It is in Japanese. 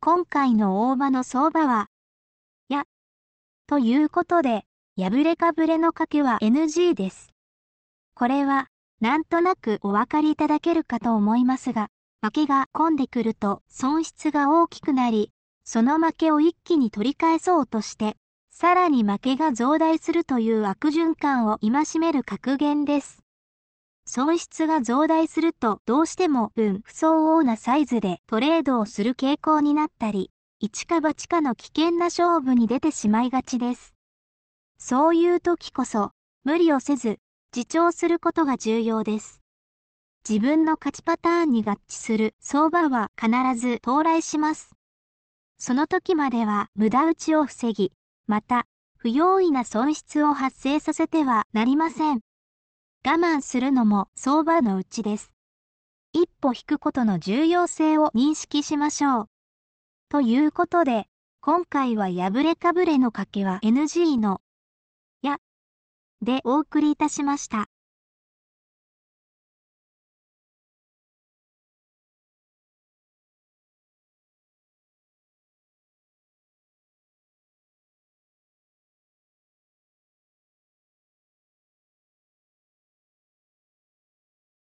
今回の大場の相場は、や、ということで、破れかぶれの賭けは NG です。これは、なんとなくお分かりいただけるかと思いますが、負けが混んでくると損失が大きくなり、その負けを一気に取り返そうとして、さらに負けが増大するという悪循環を戒める格言です。損失が増大するとどうしても分不相応なサイズでトレードをする傾向になったり、一か八かの危険な勝負に出てしまいがちです。そういう時こそ、無理をせず、自重することが重要です。自分の勝ちパターンに合致する相場は必ず到来します。その時までは無駄打ちを防ぎ、また、不用意な損失を発生させてはなりません。我慢するのも相場のうちです。一歩引くことの重要性を認識しましょう。ということで、今回は破れかぶれの賭けは NG のやでお送りいたしました。